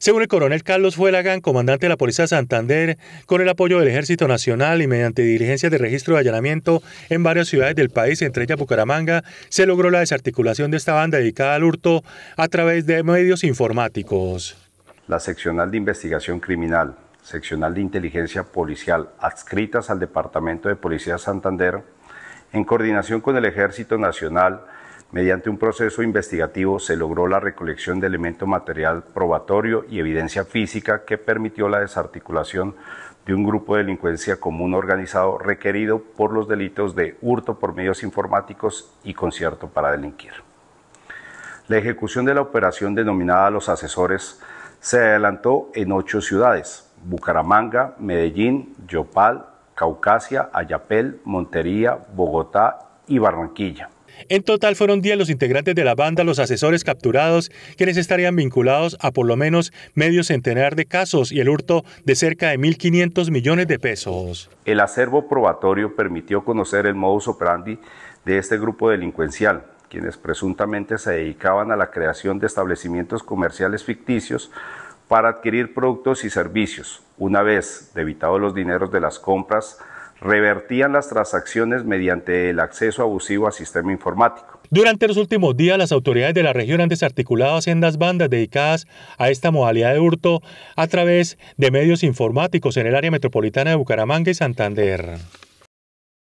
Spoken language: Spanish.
Según el coronel Carlos Fuelagan, comandante de la Policía de Santander, con el apoyo del Ejército Nacional y mediante diligencias de registro de allanamiento en varias ciudades del país, entre ellas Bucaramanga, se logró la desarticulación de esta banda dedicada al hurto a través de medios informáticos. La seccional de investigación criminal, seccional de inteligencia policial adscritas al Departamento de Policía de Santander, en coordinación con el Ejército Nacional, Mediante un proceso investigativo se logró la recolección de elemento material probatorio y evidencia física que permitió la desarticulación de un grupo de delincuencia común organizado requerido por los delitos de hurto por medios informáticos y concierto para delinquir. La ejecución de la operación denominada Los Asesores se adelantó en ocho ciudades, Bucaramanga, Medellín, Yopal, Caucasia, Ayapel, Montería, Bogotá y Barranquilla. En total fueron 10 los integrantes de la banda, los asesores capturados, quienes estarían vinculados a por lo menos medio centenar de casos y el hurto de cerca de 1.500 millones de pesos. El acervo probatorio permitió conocer el modus operandi de este grupo delincuencial quienes presuntamente se dedicaban a la creación de establecimientos comerciales ficticios para adquirir productos y servicios. Una vez debitados los dineros de las compras, revertían las transacciones mediante el acceso abusivo al sistema informático. Durante los últimos días, las autoridades de la región han desarticulado sendas bandas dedicadas a esta modalidad de hurto a través de medios informáticos en el área metropolitana de Bucaramanga y Santander.